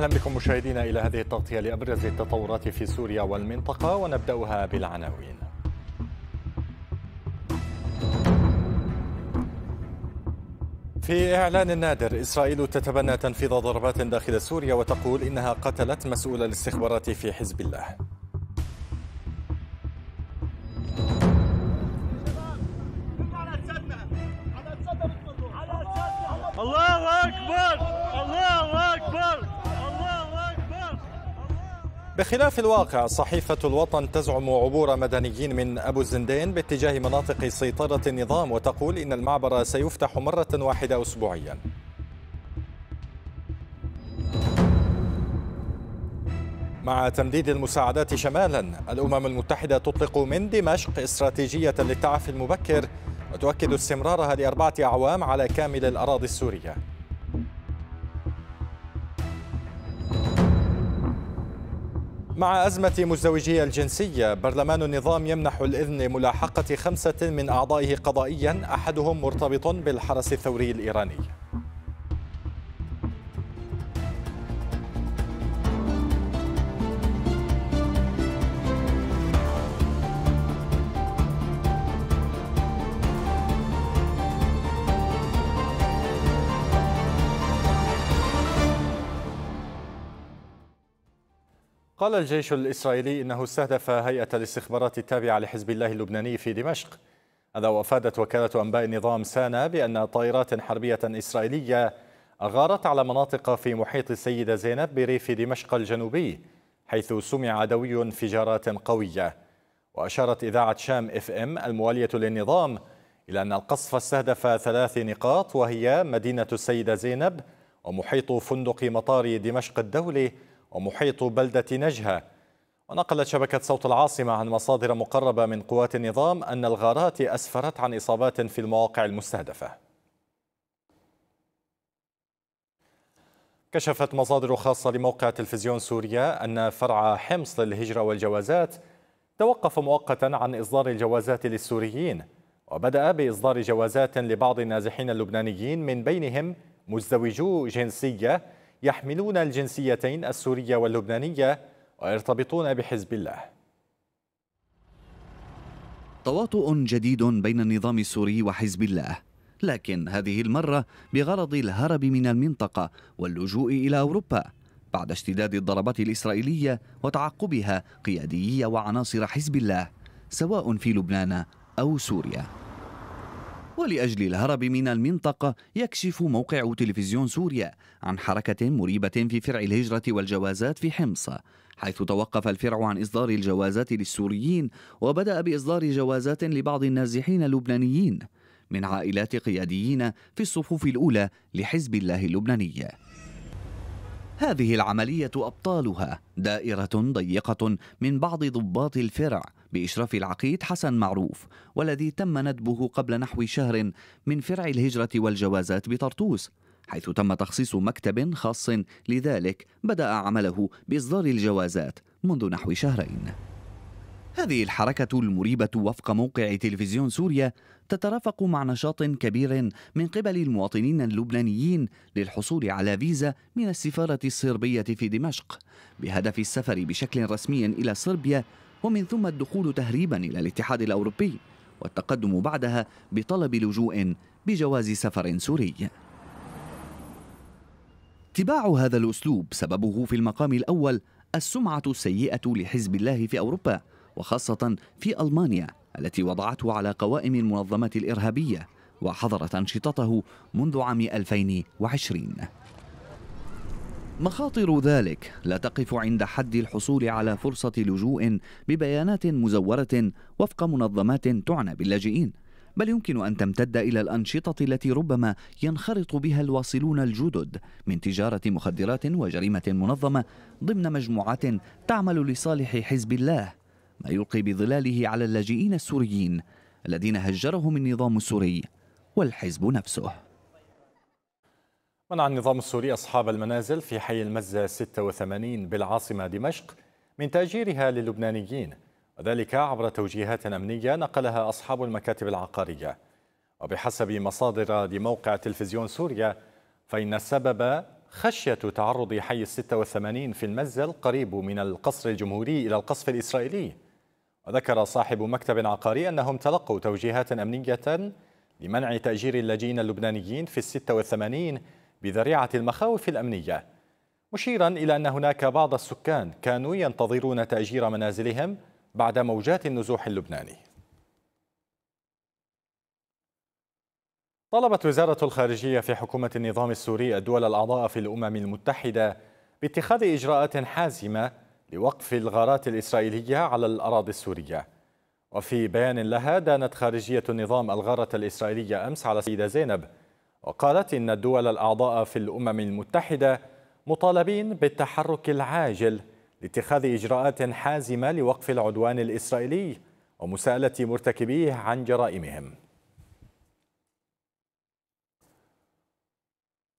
اهلا بكم مشاهدينا الى هذه التغطيه لابرز التطورات في سوريا والمنطقه ونبداها بالعناوين. في اعلان نادر اسرائيل تتبنى تنفيذ ضربات داخل سوريا وتقول انها قتلت مسؤول الاستخبارات في حزب الله. الله اكبر الله اكبر بخلاف الواقع صحيفة الوطن تزعم عبور مدنيين من أبو الزندين باتجاه مناطق سيطرة النظام وتقول إن المعبر سيفتح مرة واحدة أسبوعياً مع تمديد المساعدات شمالا الامم المتحده تطلق من دمشق استراتيجيه للتعافي المبكر وتؤكد استمرارها لاربعه اعوام على كامل الاراضي السوريه مع أزمة مزدوجي الجنسية برلمان النظام يمنح الإذن لملاحقة خمسة من أعضائه قضائيا أحدهم مرتبط بالحرس الثوري الإيراني قال الجيش الإسرائيلي إنه استهدف هيئة الاستخبارات التابعة لحزب الله اللبناني في دمشق هذا وأفادت وكالة أنباء النظام سانا بأن طائرات حربية إسرائيلية أغارت على مناطق في محيط السيدة زينب بريف دمشق الجنوبي حيث سمع دوي انفجارات قوية وأشارت إذاعة شام اف ام الموالية للنظام إلى أن القصف استهدف ثلاث نقاط وهي مدينة السيدة زينب ومحيط فندق مطار دمشق الدولي ومحيط بلدة نجهة ونقلت شبكة صوت العاصمة عن مصادر مقربة من قوات النظام أن الغارات أسفرت عن إصابات في المواقع المستهدفة كشفت مصادر خاصة لموقع تلفزيون سوريا أن فرع حمص للهجرة والجوازات توقف مؤقتا عن إصدار الجوازات للسوريين وبدأ بإصدار جوازات لبعض النازحين اللبنانيين من بينهم مزدوجو جنسية يحملون الجنسيتين السورية واللبنانية ويرتبطون بحزب الله تواطؤ جديد بين النظام السوري وحزب الله لكن هذه المرة بغرض الهرب من المنطقة واللجوء إلى أوروبا بعد اشتداد الضربات الإسرائيلية وتعقبها قياديي وعناصر حزب الله سواء في لبنان أو سوريا ولأجل الهرب من المنطقة يكشف موقع تلفزيون سوريا عن حركة مريبة في فرع الهجرة والجوازات في حمص حيث توقف الفرع عن إصدار الجوازات للسوريين وبدأ بإصدار جوازات لبعض النازحين اللبنانيين من عائلات قياديين في الصفوف الأولى لحزب الله اللبناني هذه العملية أبطالها دائرة ضيقة من بعض ضباط الفرع بإشراف العقيد حسن معروف والذي تم ندبه قبل نحو شهر من فرع الهجرة والجوازات بطرطوس حيث تم تخصيص مكتب خاص لذلك بدأ عمله بإصدار الجوازات منذ نحو شهرين هذه الحركة المريبة وفق موقع تلفزيون سوريا تترافق مع نشاط كبير من قبل المواطنين اللبنانيين للحصول على فيزا من السفارة الصربية في دمشق بهدف السفر بشكل رسمي إلى صربيا ومن ثم الدخول تهريبا إلى الاتحاد الأوروبي والتقدم بعدها بطلب لجوء بجواز سفر سوري اتباع هذا الأسلوب سببه في المقام الأول السمعة السيئة لحزب الله في أوروبا وخاصة في ألمانيا التي وضعته على قوائم المنظمات الإرهابية وحظرت أنشطته منذ عام 2020 مخاطر ذلك لا تقف عند حد الحصول على فرصة لجوء ببيانات مزورة وفق منظمات تعنى باللاجئين بل يمكن أن تمتد إلى الأنشطة التي ربما ينخرط بها الواصلون الجدد من تجارة مخدرات وجريمة منظمة ضمن مجموعات تعمل لصالح حزب الله ما يلقي بظلاله على اللاجئين السوريين الذين هجرهم النظام السوري والحزب نفسه منع النظام السوري أصحاب المنازل في حي المزة 86 بالعاصمة دمشق من تأجيرها للبنانيين وذلك عبر توجيهات أمنية نقلها أصحاب المكاتب العقارية وبحسب مصادر لموقع تلفزيون سوريا فإن السبب خشية تعرض حي 86 في المزة القريب من القصر الجمهوري إلى القصف الإسرائيلي وذكر صاحب مكتب عقاري أنهم تلقوا توجيهات أمنية لمنع تأجير اللاجئين اللبنانيين في الستة والثمانين بذريعة المخاوف الأمنية مشيرا إلى أن هناك بعض السكان كانوا ينتظرون تأجير منازلهم بعد موجات النزوح اللبناني طلبت وزارة الخارجية في حكومة النظام السوري الدول الأعضاء في الأمم المتحدة باتخاذ إجراءات حازمة لوقف الغارات الإسرائيلية على الأراضي السورية وفي بيان لها دانت خارجية النظام الغارة الإسرائيلية أمس على السيدة زينب وقالت إن الدول الأعضاء في الأمم المتحدة مطالبين بالتحرك العاجل لاتخاذ إجراءات حازمة لوقف العدوان الإسرائيلي ومساءلة مرتكبيه عن جرائمهم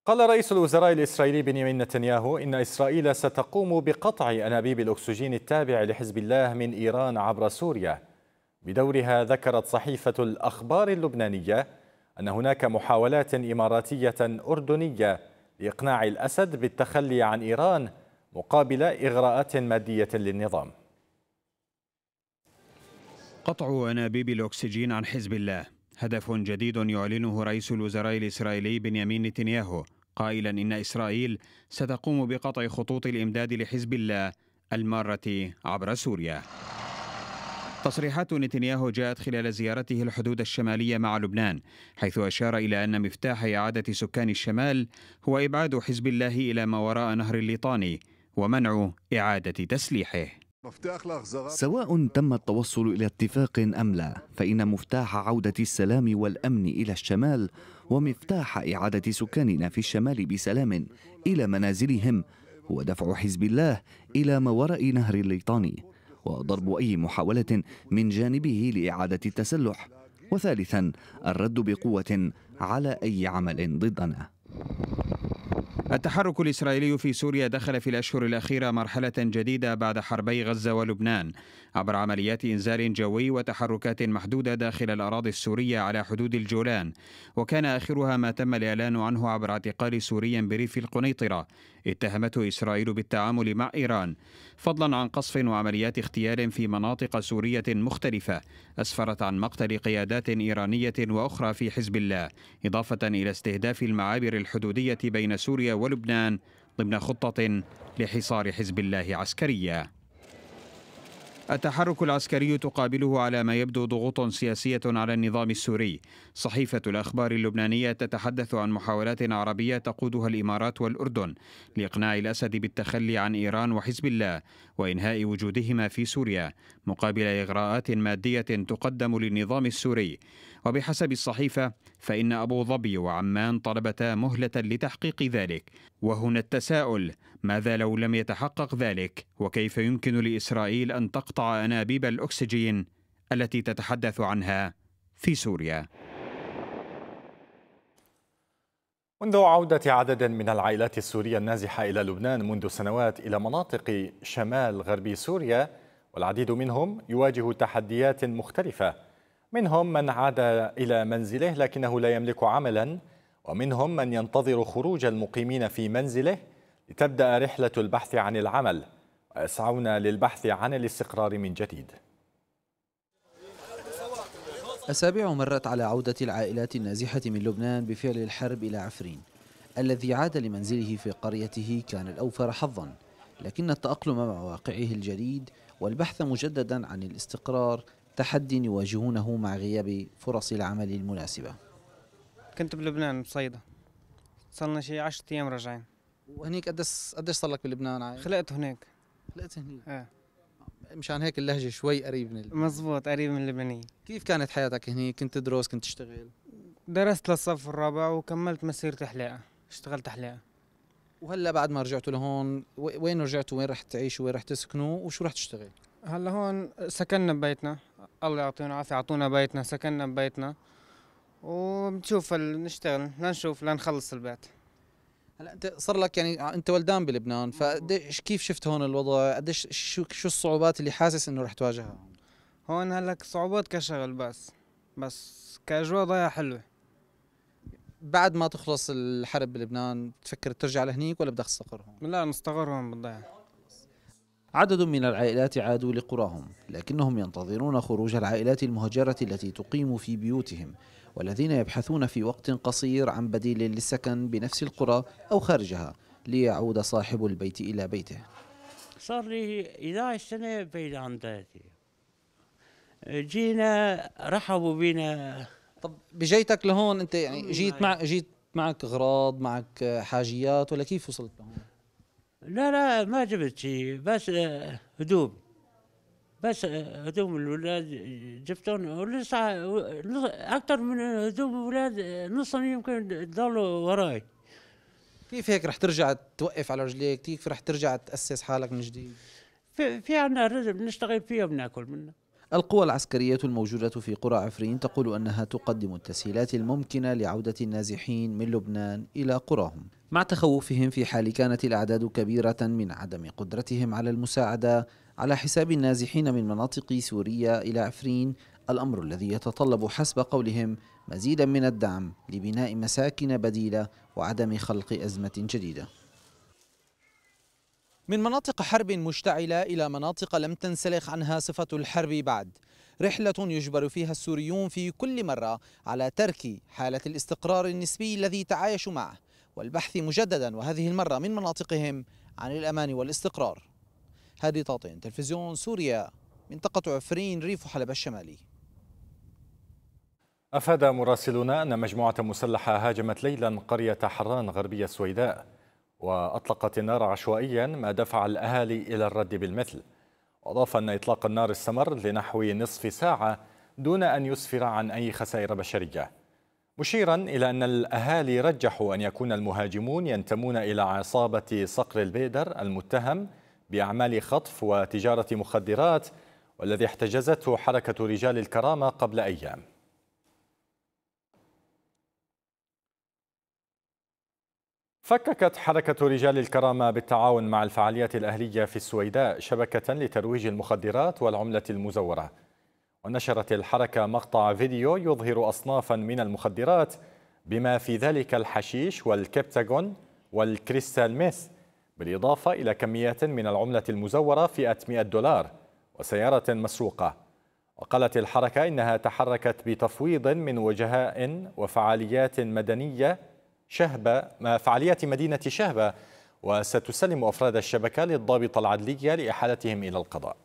قال رئيس الوزراء الإسرائيلي بنيامين نتنياهو إن إسرائيل ستقوم بقطع أنابيب الأكسجين التابع لحزب الله من إيران عبر سوريا بدورها ذكرت صحيفة الأخبار اللبنانية أن هناك محاولات إماراتية أردنية لإقناع الأسد بالتخلي عن إيران مقابل إغراءات مادية للنظام قطع أنابيب الأكسجين عن حزب الله هدف جديد يعلنه رئيس الوزراء الإسرائيلي بنيامين نتنياهو قائلا إن إسرائيل ستقوم بقطع خطوط الإمداد لحزب الله المارة عبر سوريا تصريحات نتنياهو جاءت خلال زيارته الحدود الشمالية مع لبنان حيث أشار إلى أن مفتاح إعادة سكان الشمال هو إبعاد حزب الله إلى ما وراء نهر الليطاني ومنع إعادة تسليحه سواء تم التوصل إلى اتفاق أم لا فإن مفتاح عودة السلام والأمن إلى الشمال ومفتاح إعادة سكاننا في الشمال بسلام إلى منازلهم هو دفع حزب الله إلى ما وراء نهر الليطاني وضرب أي محاولة من جانبه لإعادة التسلح وثالثا الرد بقوة على أي عمل ضدنا التحرك الإسرائيلي في سوريا دخل في الأشهر الأخيرة مرحلة جديدة بعد حربي غزة ولبنان عبر عمليات إنزال جوي وتحركات محدودة داخل الأراضي السورية على حدود الجولان وكان آخرها ما تم الإعلان عنه عبر اعتقال سوري بريف القنيطرة اتهمته إسرائيل بالتعامل مع إيران فضلا عن قصف وعمليات اغتيال في مناطق سورية مختلفة أسفرت عن مقتل قيادات إيرانية وأخرى في حزب الله إضافة إلى استهداف المعابر الحدودية بين سوريا ولبنان ضمن خطة لحصار حزب الله عسكريا التحرك العسكري تقابله على ما يبدو ضغوط سياسية على النظام السوري صحيفة الأخبار اللبنانية تتحدث عن محاولات عربية تقودها الإمارات والأردن لإقناع الأسد بالتخلي عن إيران وحزب الله وإنهاء وجودهما في سوريا مقابل إغراءات مادية تقدم للنظام السوري وبحسب الصحيفة فإن أبو ظبي وعمان طلبتا مهلة لتحقيق ذلك وهنا التساؤل ماذا لو لم يتحقق ذلك وكيف يمكن لاسرائيل ان تقطع انابيب الاكسجين التي تتحدث عنها في سوريا منذ عودة عدد من العائلات السورية النازحة إلى لبنان منذ سنوات إلى مناطق شمال غربي سوريا والعديد منهم يواجه تحديات مختلفة منهم من عاد إلى منزله لكنه لا يملك عملا ومنهم من ينتظر خروج المقيمين في منزله تبدأ رحلة البحث عن العمل ويسعون للبحث عن الاستقرار من جديد أسابيع مرت على عودة العائلات النازحة من لبنان بفعل الحرب إلى عفرين الذي عاد لمنزله في قريته كان الأوفر حظا لكن التأقلم مع واقعه الجديد والبحث مجددا عن الاستقرار تحدي يواجهونه مع غياب فرص العمل المناسبة كنت بلبنان بصيدا صلنا شي عشرة أيام راجعين وهنيك قديش قديش صار لك بلبنان عايش؟ خلقت هناك خلقت هنيك؟ ايه مشان هيك اللهجه شوي قريب من اللبنان. مزبوط قريب من اللبنانية كيف كانت حياتك هنيك؟ كنت تدرس كنت تشتغل؟ درست للصف الرابع وكملت مسيرتي حلاقة اشتغلت حلاقة وهلا بعد ما رجعتوا لهون وين رجعتوا وين رح تعيشوا وين رح تسكنوا وشو رح تشتغل؟ هلا هون سكننا ببيتنا الله يعطينا العافية اعطونا بيتنا سكننا ببيتنا وبنشوف نشتغل لنشوف لنخلص البيت هلا انت صار لك يعني آه، انت ولدان بلبنان فقديش كيف شفت هون الوضع قديش شو شو الصعوبات اللي حاسس انه رح تواجهها هون هلا صعوبات كشغل بس بس كاجواء ضيعة حلوه بعد ما تخلص الحرب بلبنان بتفكر ترجع لهنيك ولا بدك تستقر هون؟ لا نستقر هون بالضيعة عدد من العائلات عادوا لقراهم لكنهم ينتظرون خروج العائلات المهجرة التي تقيم في بيوتهم والذين يبحثون في وقت قصير عن بديل للسكن بنفس القرى أو خارجها ليعود صاحب البيت إلى بيته صار لي 11 سنة بعيد عن ذاتي جينا رحبوا بنا طب بجيتك لهون انت يعني جيت مع جيت معك اغراض معك حاجيات ولا كيف وصلت لهون لا لا ما جبت شيء بس آه، هدوم بس آه، هدوم الولاد جبتهم ولسه اكثر من هدوم الولاد نصهم يمكن ضلوا وراي كيف هيك رح ترجع توقف على رجليك كيف رح ترجع تاسس حالك من جديد في, في عنا رزق بنشتغل فيه وبناكل منه القوى العسكرية الموجودة في قرى عفرين تقول أنها تقدم التسهيلات الممكنة لعودة النازحين من لبنان إلى قراهم مع تخوفهم في حال كانت الأعداد كبيرة من عدم قدرتهم على المساعدة على حساب النازحين من مناطق سوريا إلى عفرين الأمر الذي يتطلب حسب قولهم مزيدا من الدعم لبناء مساكن بديلة وعدم خلق أزمة جديدة من مناطق حرب مشتعلة إلى مناطق لم تنسلخ عنها صفة الحرب بعد رحلة يجبر فيها السوريون في كل مرة على ترك حالة الاستقرار النسبي الذي تعايشوا معه والبحث مجددا وهذه المرة من مناطقهم عن الأمان والاستقرار هذه طاطين تلفزيون سوريا منطقة عفرين ريف حلب الشمالي أفاد مراسلنا أن مجموعة مسلحة هاجمت ليلا قرية حران غربية السويداء وأطلقت النار عشوائيا ما دفع الأهالي إلى الرد بالمثل وأضاف أن إطلاق النار استمر لنحو نصف ساعة دون أن يسفر عن أي خسائر بشرية مشيرا إلى أن الأهالي رجحوا أن يكون المهاجمون ينتمون إلى عصابة صقر البيدر المتهم بأعمال خطف وتجارة مخدرات والذي احتجزته حركة رجال الكرامة قبل أيام فككت حركة رجال الكرامة بالتعاون مع الفعاليات الأهلية في السويداء شبكة لترويج المخدرات والعملة المزورة ونشرت الحركة مقطع فيديو يظهر أصنافا من المخدرات بما في ذلك الحشيش والكبتاغون والكريستال ميس بالإضافة إلى كميات من العملة المزورة فئة 100 دولار وسيارة مسروقة وقالت الحركة إنها تحركت بتفويض من وجهاء وفعاليات مدنية شهبة فعاليات مدينة شهبة وستسلم أفراد الشبكة للضابطة العدلية لإحالتهم إلى القضاء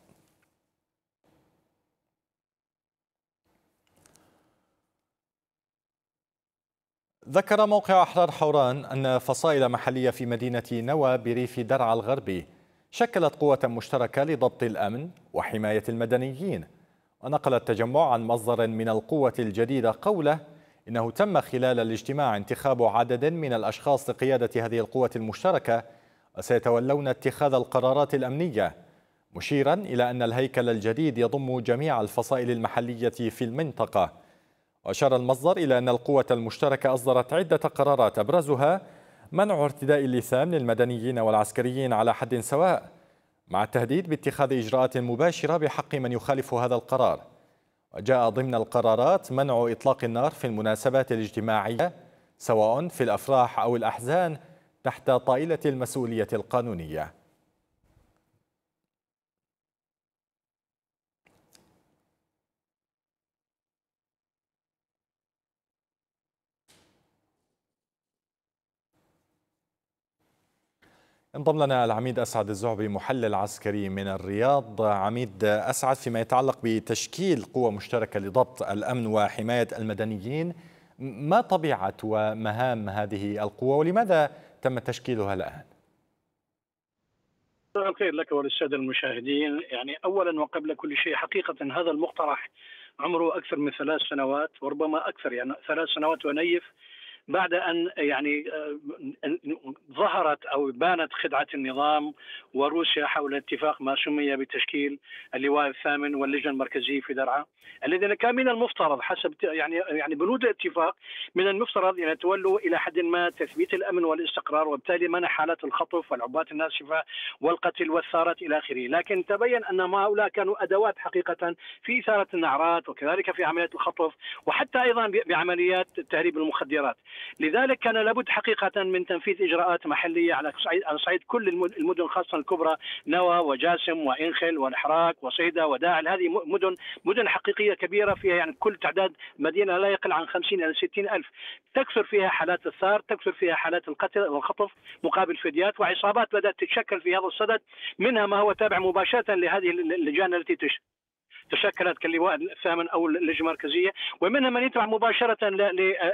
ذكر موقع أحرار حوران أن فصائل محلية في مدينة نوى بريف درعا الغربي شكلت قوة مشتركة لضبط الأمن وحماية المدنيين ونقل التجمع عن مصدر من القوة الجديدة قوله إنه تم خلال الاجتماع انتخاب عدد من الأشخاص لقيادة هذه القوة المشتركة وسيتولون اتخاذ القرارات الأمنية مشيرا إلى أن الهيكل الجديد يضم جميع الفصائل المحلية في المنطقة وأشار المصدر إلى أن القوة المشتركة أصدرت عدة قرارات أبرزها منع ارتداء اللثام للمدنيين والعسكريين على حد سواء مع التهديد باتخاذ إجراءات مباشرة بحق من يخالف هذا القرار وجاء ضمن القرارات منع إطلاق النار في المناسبات الاجتماعية سواء في الأفراح أو الأحزان تحت طائلة المسؤولية القانونية انضم لنا العميد أسعد الزعبي محلل عسكري من الرياض عميد أسعد فيما يتعلق بتشكيل قوة مشتركة لضبط الأمن وحماية المدنيين ما طبيعة ومهام هذه القوة ولماذا تم تشكيلها الآن؟ مساء الخير لك وللسادة المشاهدين يعني أولا وقبل كل شيء حقيقة هذا المقترح عمره أكثر من ثلاث سنوات وربما أكثر يعني ثلاث سنوات ونيف بعد ان يعني آه، ظهرت او بانت خدعه النظام وروسيا حول اتفاق ما سمي بتشكيل اللواء الثامن واللجنه المركزيه في درعا الذين كان من المفترض حسب يعني يعني بنود الاتفاق من المفترض ان يتولوا الى حد ما تثبيت الامن والاستقرار وبالتالي منع حالات الخطف والعبوات الناسفه والقتل والثارات الى اخره، لكن تبين ان هؤلاء كانوا ادوات حقيقه في اثاره النعرات وكذلك في عمليات الخطف وحتى ايضا بعمليات تهريب المخدرات، لذلك كان لابد حقيقة من تنفيذ إجراءات محلية على صعيد على صعيد كل المدن خاصة الكبرى نوى وجاسم وإنخل والحراك وصيدا وداعل هذه مدن مدن حقيقية كبيرة فيها يعني كل تعداد مدينة لا يقل عن 50 إلى 60 ألف تكثر فيها حالات الثار تكثر فيها حالات القتل والخطف مقابل فديات وعصابات بدأت تتشكل في هذا الصدد منها ما هو تابع مباشرة لهذه اللجان التي تشكلت كلواء الثامن او اللجنه المركزيه ومنها من يتبع مباشره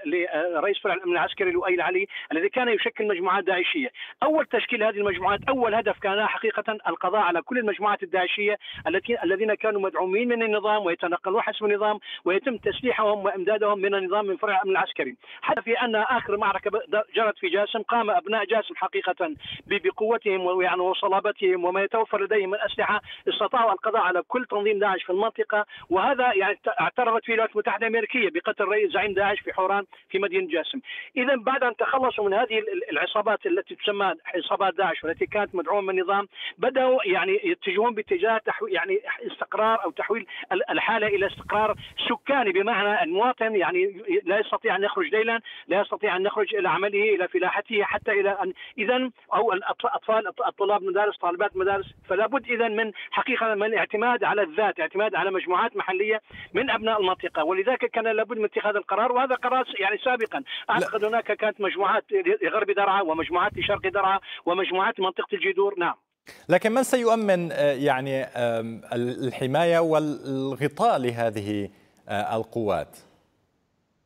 لرئيس فرع الامن العسكري لؤي العلي الذي كان يشكل مجموعات داعشيه، اول تشكيل هذه المجموعات اول هدف كان حقيقه القضاء على كل المجموعات الداعشيه التي الذين كانوا مدعومين من النظام ويتنقلون حسب النظام ويتم تسليحهم وامدادهم من النظام من فرع الامن العسكري، حتى في ان اخر معركه جرت في جاسم قام ابناء جاسم حقيقه بقوتهم ويعني وصلابتهم وما يتوفر لديهم من اسلحه استطاعوا القضاء على كل تنظيم داعش في المنطقه وهذا يعني اعترفت فيه الولايات المتحده الامريكيه بقتل رئيس زعيم داعش في حوران في مدينه جاسم. اذا بعد ان تخلصوا من هذه العصابات التي تسمى عصابات داعش والتي كانت مدعومه من النظام بداوا يعني يتجهون باتجاه يعني استقرار او تحويل الحاله الى استقرار سكاني بمعنى المواطن يعني لا يستطيع ان يخرج ليلا، لا يستطيع ان يخرج الى عمله الى فلاحته حتى الى ان اذا او الاطفال الطلاب مدارس طالبات مدارس فلا بد اذا من حقيقه من الاعتماد على الذات، اعتماد الاعتماد على مجموعات محليه من ابناء المنطقه ولذلك كان لابد من اتخاذ القرار وهذا قرار يعني سابقا اعتقد هناك كانت مجموعات لغرب درعا ومجموعات لشرق درعا ومجموعات منطقه الجدور نعم لكن من سيؤمن آه، يعني الحمايه والغطاء لهذه آه، القوات؟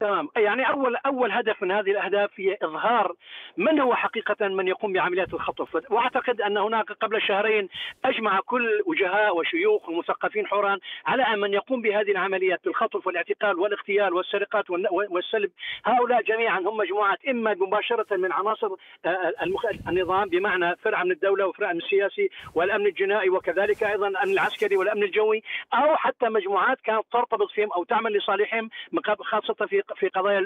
تمام يعني اول اول هدف من هذه الاهداف هي اظهار من هو حقيقه من يقوم بعمليات الخطف واعتقد ان هناك قبل شهرين اجمع كل وجهاء وشيوخ ومثقفين حوران على ان من يقوم بهذه العمليات بالخطف والاعتقال والاغتيال والسرقات والسلب هؤلاء جميعا هم مجموعه اما مباشره من عناصر آه، آه، النظام بمعنى فرع من الدوله وفرع من السياسي والامن الجنائي وكذلك ايضا الامن العسكري والامن الجوي او حتى مجموعات كانت ترتبط فيهم او تعمل لصالحهم خاصه في في قضايا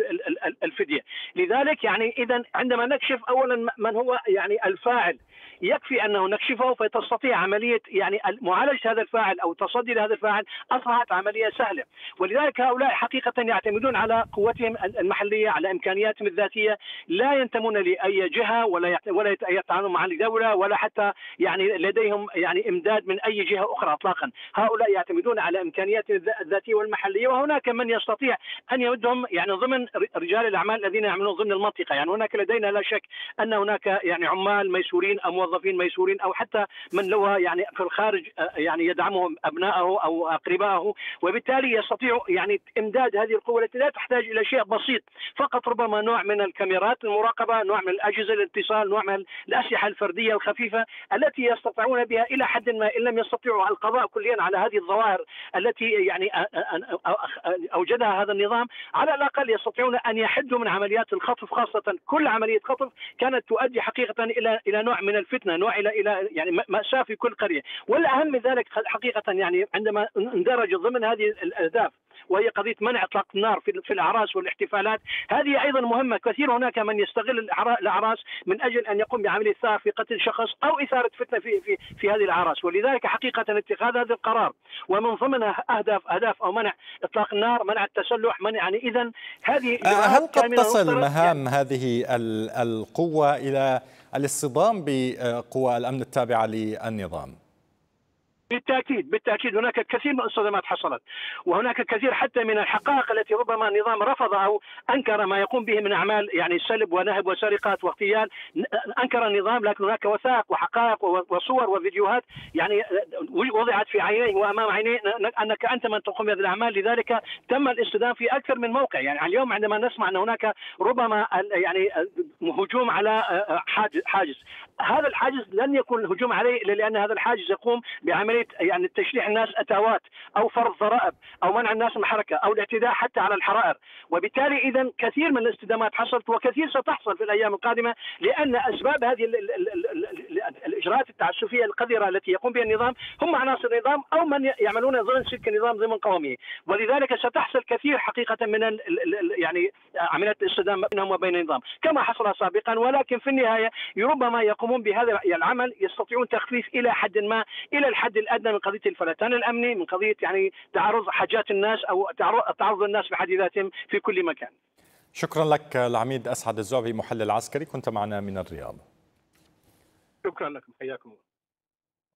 الفديه، لذلك يعني اذا عندما نكشف اولا من هو يعني الفاعل يكفي انه نكشفه فتستطيع عمليه يعني معالجه هذا الفاعل او التصدي لهذا الفاعل اصبحت عمليه سهله، ولذلك هؤلاء حقيقه يعتمدون على قوتهم المحليه على امكانياتهم الذاتيه، لا ينتمون لاي جهه ولا ولا يتعاملون مع الدوله ولا حتى يعني لديهم يعني امداد من اي جهه اخرى اطلاقا، هؤلاء يعتمدون على امكانياتهم الذاتيه والمحليه وهناك من يستطيع ان يمدهم يعني ضمن رجال الاعمال الذين يعملون ضمن المنطقه يعني هناك لدينا لا شك ان هناك يعني عمال ميسورين او موظفين ميسورين او حتى من لو يعني في الخارج آه، يعني يدعمهم ابنائه او اقربائه وبالتالي يستطيع يعني امداد هذه القوه التي لا تحتاج الى شيء بسيط فقط ربما نوع من الكاميرات المراقبه نوع من الاجهزه الاتصال نوع من الاسلحه الفرديه الخفيفه التي يستطيعون بها الى حد ما ان لم يستطيعوا القضاء كليا على هذه الظواهر التي يعني آه، آه، اوجدها هذا النظام على الاقل يستطيعون ان يحدوا من عمليات الخطف خاصه كل عمليه خطف كانت تؤدي حقيقه الى الى نوع من الفتنه، نوع الى الى يعني ماساه في كل قريه، والاهم من ذلك حقيقه يعني عندما اندرج ضمن هذه الاهداف وهي قضيه منع اطلاق النار في الاعراس والاحتفالات هذه ايضا مهمه كثير هناك من يستغل الاعراس من اجل ان يقوم بعمليه ثار في قتل شخص او اثاره فتنه في في في هذه الاعراس ولذلك حقيقه اتخاذ هذا القرار ومن ضمنها اهداف اهداف او منع اطلاق النار منع التسلح منع يعني اذا هذه أه، هل قد تصل مهام يعني هذه القوه الى الاصطدام بقوى الامن التابعه للنظام بالتاكيد بالتاكيد هناك الكثير من الصدمات حصلت وهناك الكثير حتى من الحقائق التي ربما النظام رفض او انكر ما يقوم به من اعمال يعني سلب ونهب وسرقات واغتيال انكر النظام لكن هناك وثائق وحقائق وصور وفيديوهات يعني وضعت في عينيه وامام عينيه انك انت من تقوم بهذه الاعمال لذلك تم الاستدام في اكثر من موقع يعني اليوم عندما نسمع ان هناك ربما يعني هجوم على آه، حاجز هذا الحاجز لن يكون الهجوم عليه لان هذا الحاجز يقوم بعمليه يعني تشريح الناس اتاوات او فرض ضرائب او منع الناس من الحركه او الاعتداء حتى على الحرائر وبالتالي اذا كثير من الاصطدامات حصلت وكثير ستحصل في الايام القادمه لان اسباب هذه الاجراءات التعسفيه القذره التي يقوم بها النظام هم عناصر النظام او من يعملون ضمن سلك النظام ضمن قومه ولذلك ستحصل كثير حقيقه من الـ الـ يعني عمليات الاصطدام بينهم وبين النظام كما حصل سابقا ولكن في النهايه ربما يقوم يقومون بهذا العمل يستطيعون تخفيف الى حد ما الى الحد الادنى من قضيه الفلتان الامني من قضيه يعني تعرض حاجات الناس او تعرض الناس بحد ذاتهم في كل مكان. شكرا لك العميد اسعد الزعبي محلل عسكري كنت معنا من الرياض. شكرا لكم حياكم الله.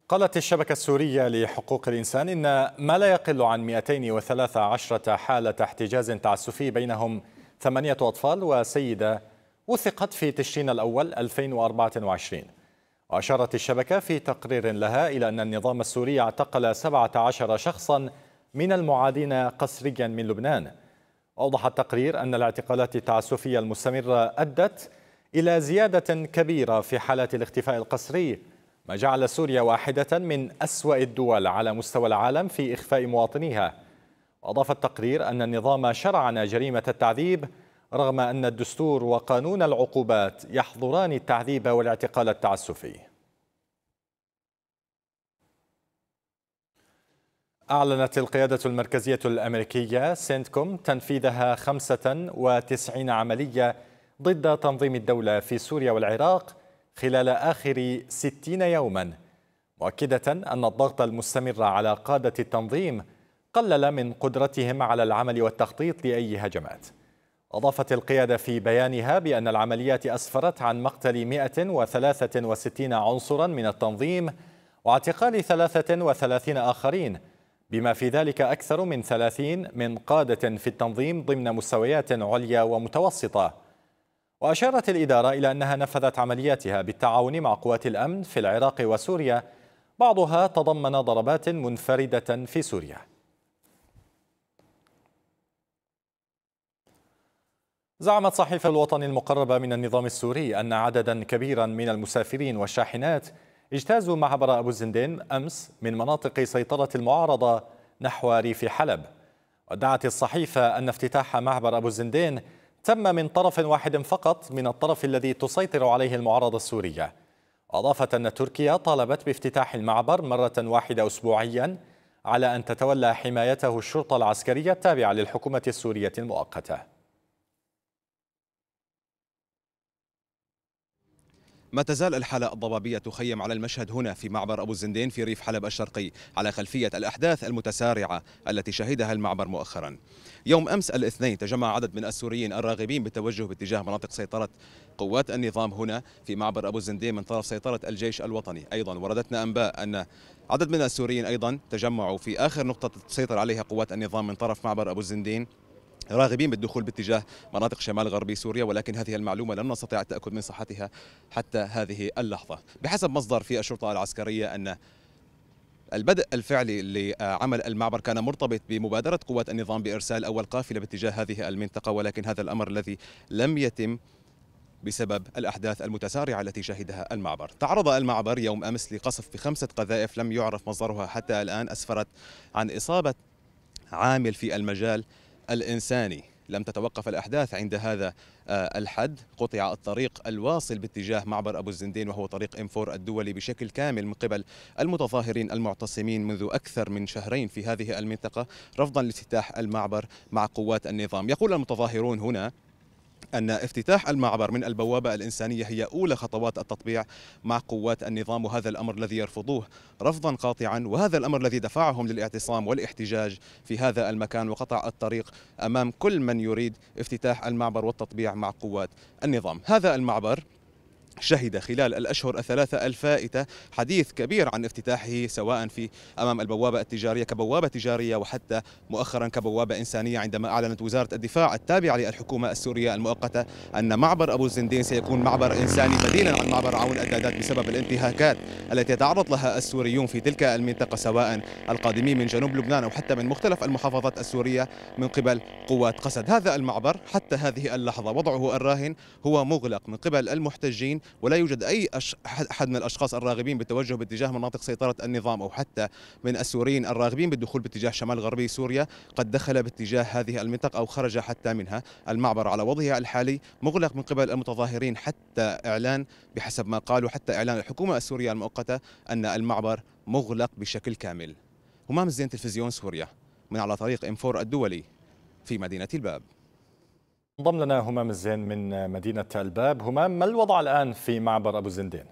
قالت الشبكة السورية لحقوق الإنسان إن ما لا يقل عن 213 حالة احتجاز تعسفي بينهم ثمانية أطفال وسيدة وثقت في تشرين الأول 2024 وأشارت الشبكة في تقرير لها إلى أن النظام السوري اعتقل 17 شخصا من المعادين قسريا من لبنان أوضح التقرير أن الاعتقالات التعسفية المستمرة أدت إلى زيادة كبيرة في حالات الاختفاء القسري ما جعل سوريا واحدة من أسوأ الدول على مستوى العالم في إخفاء مواطنيها وأضاف التقرير أن النظام شرعن جريمة التعذيب رغم أن الدستور وقانون العقوبات يحظران التعذيب والاعتقال التعسفي أعلنت القيادة المركزية الأمريكية سينتكوم تنفيذها 95 عملية ضد تنظيم الدولة في سوريا والعراق خلال آخر 60 يوما مؤكدة أن الضغط المستمر على قادة التنظيم قلل من قدرتهم على العمل والتخطيط لأي هجمات أضافت القيادة في بيانها بأن العمليات أسفرت عن مقتل 163 عنصرا من التنظيم واعتقال 33 آخرين بما في ذلك أكثر من 30 من قادة في التنظيم ضمن مستويات عليا ومتوسطة وأشارت الإدارة إلى أنها نفذت عملياتها بالتعاون مع قوات الأمن في العراق وسوريا بعضها تضمن ضربات منفردة في سوريا زعمت صحيفة الوطن المقربة من النظام السوري أن عددا كبيرا من المسافرين والشاحنات اجتازوا معبر أبو الزندين أمس من مناطق سيطرة المعارضة نحو ريف حلب ودعت الصحيفة أن افتتاح معبر أبو الزندين تم من طرف واحد فقط من الطرف الذي تسيطر عليه المعارضة السورية أضافت أن تركيا طالبت بافتتاح المعبر مرة واحدة أسبوعيا على أن تتولى حمايته الشرطة العسكرية التابعة للحكومة السورية المؤقته ما تزال الحالة الضبابية تخيم على المشهد هنا في معبر أبو الزندين في ريف حلب الشرقي على خلفية الأحداث المتسارعة التي شهدها المعبر مؤخرا يوم أمس الاثنين تجمع عدد من السوريين الراغبين بالتوجه باتجاه مناطق سيطرة قوات النظام هنا في معبر أبو الزندين من طرف سيطرة الجيش الوطني أيضا وردتنا أنباء أن عدد من السوريين أيضا تجمعوا في آخر نقطة تسيطر عليها قوات النظام من طرف معبر أبو الزندين راغبين بالدخول باتجاه مناطق شمال غربي سوريا ولكن هذه المعلومة لم نستطيع التأكد من صحتها حتى هذه اللحظة بحسب مصدر في الشرطة العسكرية أن البدء الفعلي لعمل المعبر كان مرتبط بمبادرة قوات النظام بإرسال أول قافلة باتجاه هذه المنطقة ولكن هذا الأمر الذي لم يتم بسبب الأحداث المتسارعة التي شهدها المعبر تعرض المعبر يوم أمس لقصف بخمسة قذائف لم يعرف مصدرها حتى الآن أسفرت عن إصابة عامل في المجال الإنساني لم تتوقف الأحداث عند هذا آه، الحد قطع الطريق الواصل باتجاه معبر أبو الزندين وهو طريق إم فور الدولي بشكل كامل من قبل المتظاهرين المعتصمين منذ أكثر من شهرين في هذه المنطقة رفضا لافتتاح المعبر مع قوات النظام يقول المتظاهرون هنا أن افتتاح المعبر من البوابة الإنسانية هي أولى خطوات التطبيع مع قوات النظام وهذا الأمر الذي يرفضوه رفضا قاطعا وهذا الأمر الذي دفعهم للاعتصام والاحتجاج في هذا المكان وقطع الطريق أمام كل من يريد افتتاح المعبر والتطبيع مع قوات النظام هذا المعبر شهد خلال الأشهر الثلاثة الفائتة حديث كبير عن افتتاحه سواء في أمام البوابة التجارية كبوابة تجارية وحتى مؤخرا كبوابة إنسانية عندما أعلنت وزارة الدفاع التابعة للحكومة السورية المؤقتة أن معبر أبو الزندين سيكون معبر إنساني بديلا عن معبر عون الدادات بسبب الانتهاكات التي يتعرض لها السوريون في تلك المنطقة سواء القادمين من جنوب لبنان أو حتى من مختلف المحافظات السورية من قبل قوات قسد هذا المعبر حتى هذه اللحظة وضعه الراهن هو مغلق من قبل المحتجين ولا يوجد أي أحد من الأشخاص الراغبين بالتوجه باتجاه مناطق سيطرة النظام أو حتى من السوريين الراغبين بالدخول باتجاه شمال غربي سوريا قد دخل باتجاه هذه المنطقة أو خرج حتى منها المعبر على وضعه الحالي مغلق من قبل المتظاهرين حتى إعلان بحسب ما قالوا حتى إعلان الحكومة السورية المؤقتة أن المعبر مغلق بشكل كامل همام الزين تلفزيون سوريا من على طريق إنفور الدولي في مدينة الباب انضم لنا همام الزين من مدينة الباب همام ما الوضع الآن في معبر أبو زندين؟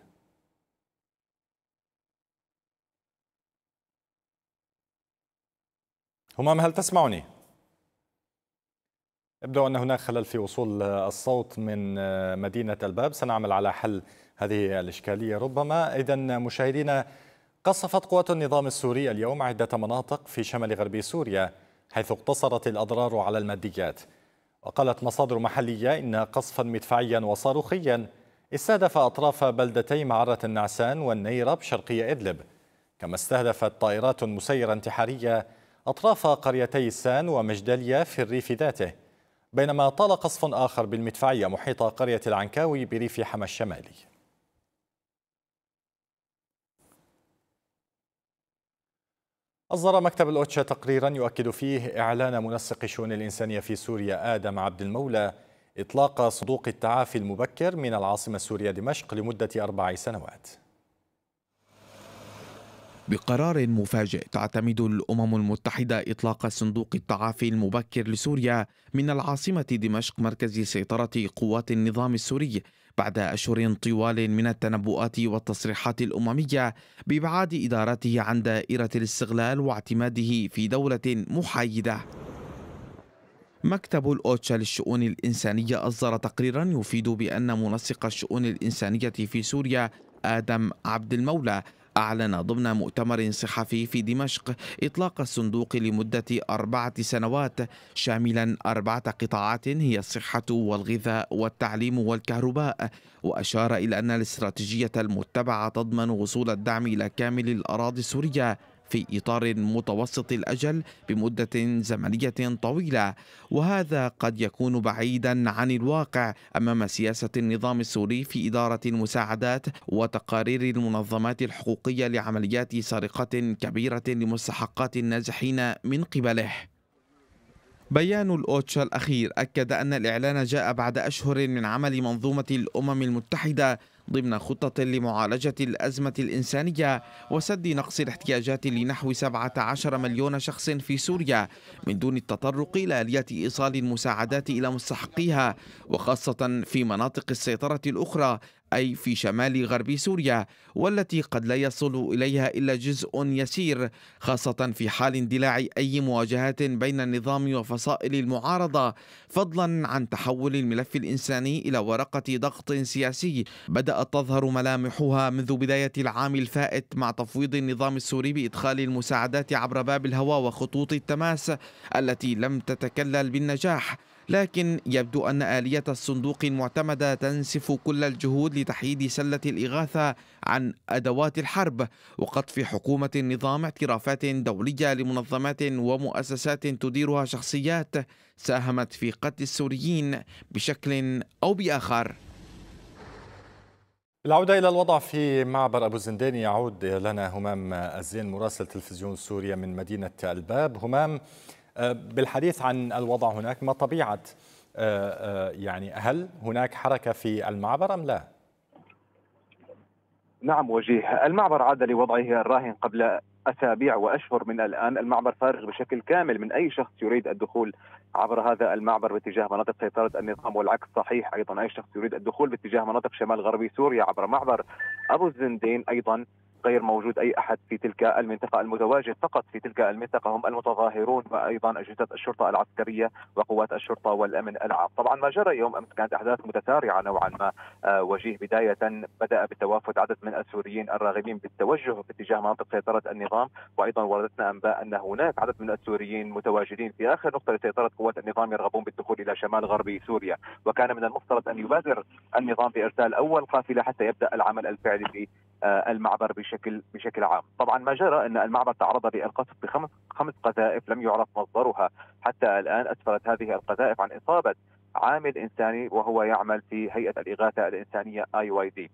همام هل تسمعني؟ يبدو أن هناك خلل في وصول الصوت من مدينة الباب سنعمل على حل هذه الإشكالية ربما إذا مشاهدينا قصفت قوات النظام السوري اليوم عدة مناطق في شمال غربي سوريا حيث اقتصرت الأضرار على الماديات وقالت مصادر محلية إن قصفا مدفعيا وصاروخيا استهدف أطراف بلدتي معرة النعسان والنيرب شرقي إدلب كما استهدفت طائرات مسيرة انتحارية أطراف قريتي السان ومجدلية في الريف ذاته بينما طال قصف آخر بالمدفعية محيط قرية العنكاوي بريف حما الشمالي أصدر مكتب الأوتشا تقريرا يؤكد فيه إعلان منسق الشؤون الإنسانية في سوريا آدم عبد المولى إطلاق صندوق التعافي المبكر من العاصمة السورية دمشق لمدة أربع سنوات بقرار مفاجئ تعتمد الامم المتحده اطلاق صندوق التعافي المبكر لسوريا من العاصمه دمشق مركز سيطره قوات النظام السوري بعد أشهر طوال من التنبؤات والتصريحات الأممية بإبعاد إدارته عن دائرة الاستغلال واعتماده في دولة محايدة مكتب الأوتشا للشؤون الإنسانية أصدر تقريرا يفيد بأن منسق الشؤون الإنسانية في سوريا آدم عبد المولى أعلن ضمن مؤتمر صحفي في دمشق إطلاق الصندوق لمدة أربعة سنوات شاملا أربعة قطاعات هي الصحة والغذاء والتعليم والكهرباء وأشار إلى أن الاستراتيجية المتبعة تضمن وصول الدعم إلى كامل الأراضي السورية في إطار متوسط الأجل بمدة زمنية طويلة وهذا قد يكون بعيدا عن الواقع أمام سياسة النظام السوري في إدارة المساعدات وتقارير المنظمات الحقوقية لعمليات سرقة كبيرة لمستحقات النازحين من قبله بيان الأوتشا الأخير أكد أن الإعلان جاء بعد أشهر من عمل منظومة الأمم المتحدة ضمن خطة لمعالجة الأزمة الإنسانية وسد نقص الاحتياجات لنحو 17 مليون شخص في سوريا من دون التطرق إلى آلية إيصال المساعدات إلى مستحقيها وخاصة في مناطق السيطرة الأخرى أي في شمال غرب سوريا والتي قد لا يصل إليها إلا جزء يسير خاصة في حال اندلاع أي مواجهات بين النظام وفصائل المعارضة فضلا عن تحول الملف الإنساني إلى ورقة ضغط سياسي بدأت تظهر ملامحها منذ بداية العام الفائت مع تفويض النظام السوري بإدخال المساعدات عبر باب الهوى وخطوط التماس التي لم تتكلل بالنجاح لكن يبدو أن آلية الصندوق المعتمدة تنسف كل الجهود لتحييد سلة الإغاثة عن أدوات الحرب وقطف حكومة النظام اعترافات دولية لمنظمات ومؤسسات تديرها شخصيات ساهمت في قتل السوريين بشكل أو بآخر العودة إلى الوضع في معبر أبو زنداني يعود لنا همام الزين مراسل تلفزيون سوريا من مدينة الباب همام آه، بالحديث عن الوضع هناك ما طبيعة آه، آه، يعني هل هناك حركة في المعبر أم لا؟ نعم وجيه المعبر عاد لوضعه الراهن قبل أسابيع وأشهر من الآن المعبر فارغ بشكل كامل من أي شخص يريد الدخول عبر هذا المعبر باتجاه مناطق سيطرة النظام والعكس صحيح أيضا أي شخص يريد الدخول باتجاه مناطق شمال غربي سوريا عبر معبر أبو الزندين أيضا غير موجود أي أحد في تلك المنطقة المتواجد فقط في تلك المنطقة هم المتظاهرون وأيضا أجهزة الشرطة العسكرية وقوات الشرطة والأمن العام طبعا ما جرى يوم أمس كانت أحداث متسارعة نوعا ما آه، وجيه بداية بدأ بالتوافد عدد من السوريين الراغبين بالتوجه باتجاه منطقه سيطرة النظام وأيضا وردتنا أنباء أن هناك عدد من السوريين متواجدين في آخر نقطة لسيطرة قوات النظام يرغبون بالدخول إلى شمال غربي سوريا وكان من المفترض أن يبادر النظام بإرسال أول قافلة حتى يبدأ العمل الفعلي في آه، المعبر بشكل بشكل بشكل عام، طبعا ما جرى ان المعبد تعرض للقصف بخمس خمس قذائف لم يعرف مصدرها حتى الان اسفرت هذه القذائف عن اصابه عامل انساني وهو يعمل في هيئه الاغاثه الانسانيه اي واي دي.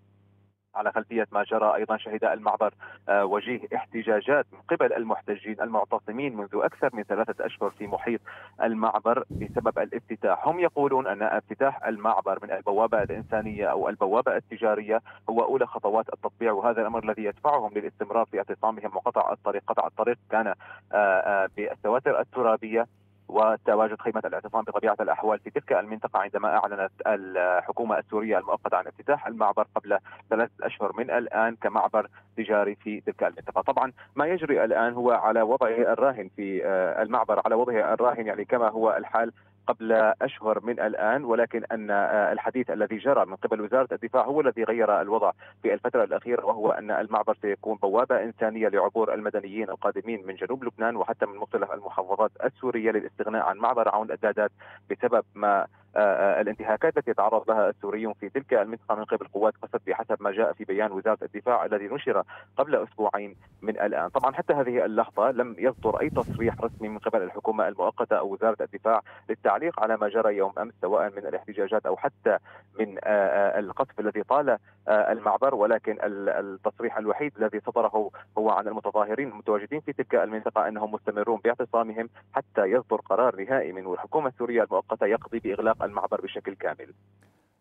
على خلفية ما جرى أيضا شهداء المعبر آه، وجيه احتجاجات من قبل المحتجين المعتصمين منذ أكثر من ثلاثة أشهر في محيط المعبر بسبب الافتتاح هم يقولون أن افتتاح المعبر من البوابة الإنسانية أو البوابة التجارية هو أولى خطوات التطبيع وهذا الأمر الذي يدفعهم للاستمرار في اعتصامهم وقطع الطريق قطع الطريق كان آه، آه، بالسواتر الترابية وتواجد خيمة الاعتصام بطبيعة الأحوال في تلك المنطقة عندما أعلنت الحكومة السورية المؤقتة عن افتتاح المعبر قبل ثلاث أشهر من الآن كمعبر تجاري في تلك المنطقة طبعا ما يجري الآن هو على وضعه الراهن في آه، المعبر على وضعه الراهن يعني كما هو الحال قبل أشهر من الآن ولكن أن آه، الحديث الذي جرى من قبل وزارة الدفاع هو الذي غير الوضع في الفترة الأخيرة وهو أن المعبر سيكون بوابة إنسانية لعبور المدنيين القادمين من جنوب لبنان وحتى من مختلف المحافظات السورية للاستغناء عن معبر عون الدادات بسبب ما آه، آه، الانتهاكات التي تعرض لها السوريون في تلك المنطقه من قبل قوات قسد بحسب ما جاء في بيان وزاره الدفاع الذي نشر قبل اسبوعين من الان، طبعا حتى هذه اللحظه لم يصدر اي تصريح رسمي من قبل الحكومه المؤقته او وزاره الدفاع للتعليق على ما جرى يوم امس سواء من الاحتجاجات او حتى من آه، القصف الذي طال المعبر ولكن التصريح الوحيد الذي صدره هو عن المتظاهرين المتواجدين في تلك المنطقه انهم مستمرون باعتصامهم حتى يصدر قرار نهائي من الحكومه السوريه المؤقته يقضي باغلاق اغلاق المعبر بشكل كامل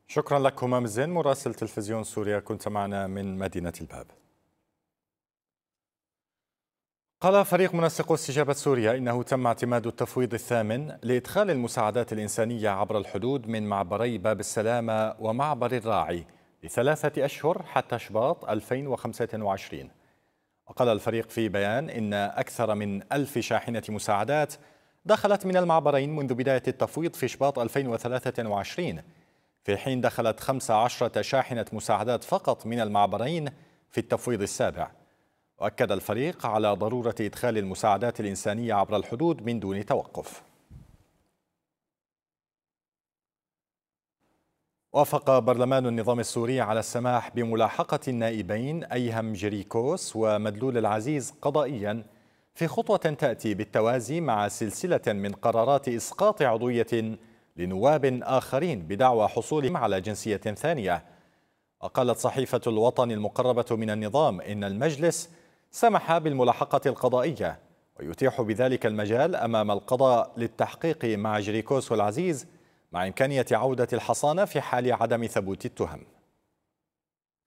شكرا لك همام زين مراسل تلفزيون سوريا كنت معنا من مدينة الباب قال فريق منسق استجابة سوريا إنه تم اعتماد التفويض الثامن لإدخال المساعدات الإنسانية عبر الحدود من معبري باب السلامة ومعبر الراعي لثلاثة أشهر حتى شباط 2025 وقال الفريق في بيان إن أكثر من ألف شاحنة مساعدات دخلت من المعبرين منذ بداية التفويض في شباط 2023 في حين دخلت 15 شاحنة مساعدات فقط من المعبرين في التفويض السابع وأكد الفريق على ضرورة إدخال المساعدات الإنسانية عبر الحدود من دون توقف وافق برلمان النظام السوري على السماح بملاحقة النائبين أيهم جريكوس ومدلول العزيز قضائياً في خطوة تأتي بالتوازي مع سلسلة من قرارات إسقاط عضوية لنواب آخرين بدعوى حصولهم على جنسية ثانية وقالت صحيفة الوطن المقربة من النظام إن المجلس سمح بالملاحقة القضائية ويتيح بذلك المجال أمام القضاء للتحقيق مع جريكوس والعزيز مع إمكانية عودة الحصانة في حال عدم ثبوت التهم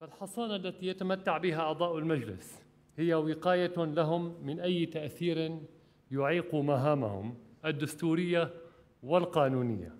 الحصانة التي يتمتع بها أعضاء المجلس هي وقاية لهم من أي تأثير يعيق مهامهم الدستورية والقانونية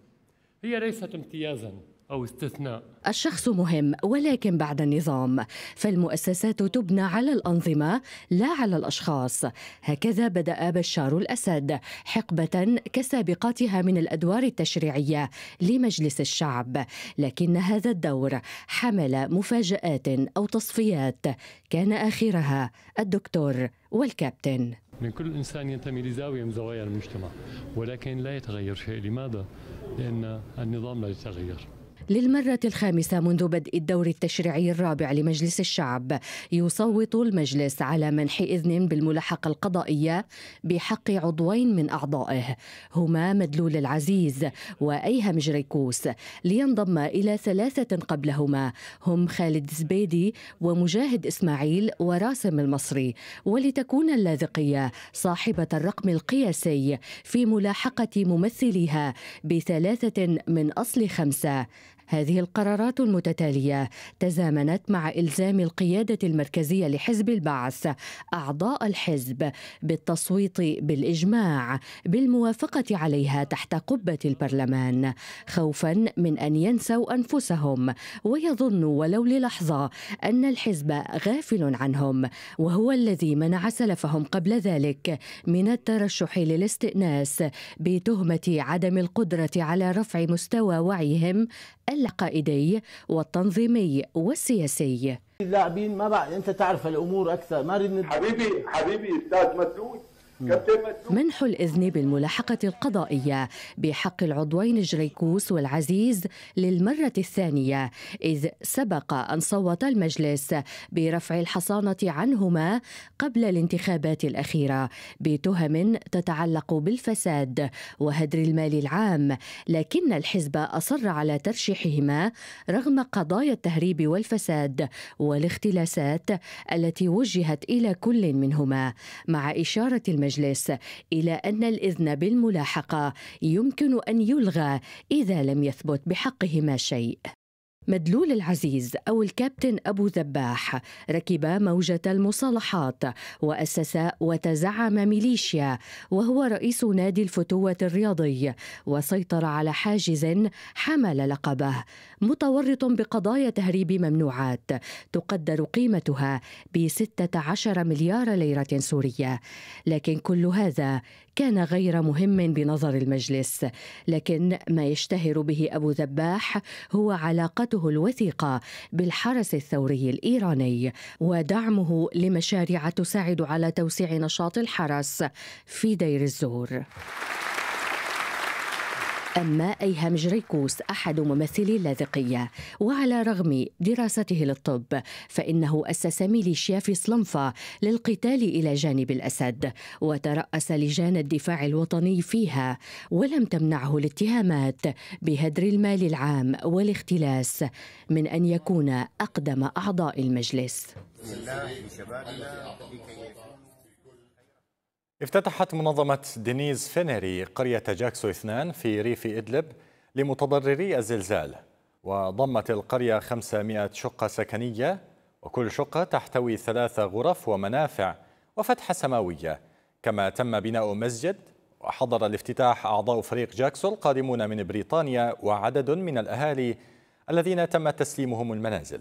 هي ليست امتيازا أو استثناء الشخص مهم ولكن بعد النظام فالمؤسسات تبنى على الأنظمة لا على الأشخاص هكذا بدأ بشار الأسد حقبة كسابقاتها من الأدوار التشريعية لمجلس الشعب لكن هذا الدور حمل مفاجآت أو تصفيات كان آخرها الدكتور والكابتن من كل إنسان ينتمي لزاوية من زوايا المجتمع ولكن لا يتغير شيء لماذا؟ لأن النظام لا يتغير للمرة الخامسة منذ بدء الدور التشريعي الرابع لمجلس الشعب يصوت المجلس على منح إذن بالملاحقة القضائية بحق عضوين من أعضائه هما مدلول العزيز وأيهم جريكوس لينضم إلى ثلاثة قبلهما هم خالد زبيدي ومجاهد إسماعيل وراسم المصري ولتكون اللاذقية صاحبة الرقم القياسي في ملاحقة ممثليها بثلاثة من أصل خمسة هذه القرارات المتتالية تزامنت مع إلزام القيادة المركزية لحزب البعث أعضاء الحزب بالتصويت بالإجماع بالموافقة عليها تحت قبة البرلمان خوفا من أن ينسوا أنفسهم ويظنوا ولو للحظة أن الحزب غافل عنهم وهو الذي منع سلفهم قبل ذلك من الترشح للاستئناس بتهمة عدم القدرة على رفع مستوى وعيهم العقائدي والتنظيمي والسياسي اللاعبين ما بعد انت تعرف الامور اكثر ما ردنا حبيبي حبيبي استاذ مسعود منح الإذن بالملاحقة القضائية بحق العضوين جريكوس والعزيز للمرة الثانية إذ سبق أن صوت المجلس برفع الحصانة عنهما قبل الانتخابات الأخيرة بتهم تتعلق بالفساد وهدر المال العام لكن الحزب أصر على ترشيحهما رغم قضايا التهريب والفساد والاختلاسات التي وجهت إلى كل منهما مع إشارة المجلس المجلس إلى أن الإذن بالملاحقة يمكن أن يلغى إذا لم يثبت بحقهما شيء مدلول العزيز أو الكابتن أبو ذباح ركبا موجة المصالحات وأسس وتزعم ميليشيا وهو رئيس نادي الفتوة الرياضي وسيطر على حاجز حمل لقبه متورط بقضايا تهريب ممنوعات تقدر قيمتها ب 16 مليار ليرة سورية لكن كل هذا كان غير مهم بنظر المجلس لكن ما يشتهر به أبو ذباح هو علاقته الوثيقة بالحرس الثوري الإيراني ودعمه لمشاريع تساعد على توسيع نشاط الحرس في دير الزور أما أيهم جريكوس أحد ممثلي اللاذقية وعلى رغم دراسته للطب فإنه أسس ميليشيا في سلنفا للقتال إلى جانب الأسد وترأس لجان الدفاع الوطني فيها ولم تمنعه الاتهامات بهدر المال العام والاختلاس من أن يكون أقدم أعضاء المجلس افتتحت منظمة دينيز فينيري قرية جاكسو 2 في ريف إدلب لمتضرري الزلزال وضمت القرية 500 شقة سكنية وكل شقة تحتوي ثلاث غرف ومنافع وفتحة سماوية كما تم بناء مسجد وحضر الافتتاح أعضاء فريق جاكسو القادمون من بريطانيا وعدد من الأهالي الذين تم تسليمهم المنازل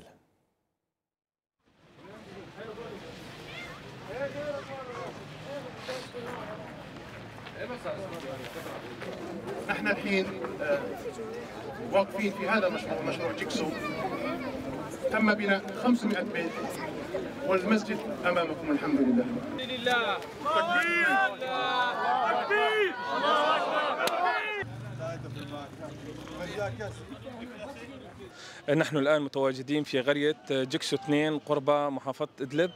نحن الحين آه، واقفين في هذا المشروع مشروع جيكسو تم بناء 500 بيت والمسجد امامكم الحمد لله الحمد لله نحن الان متواجدين في قريه جكسو 2 قرب محافظه ادلب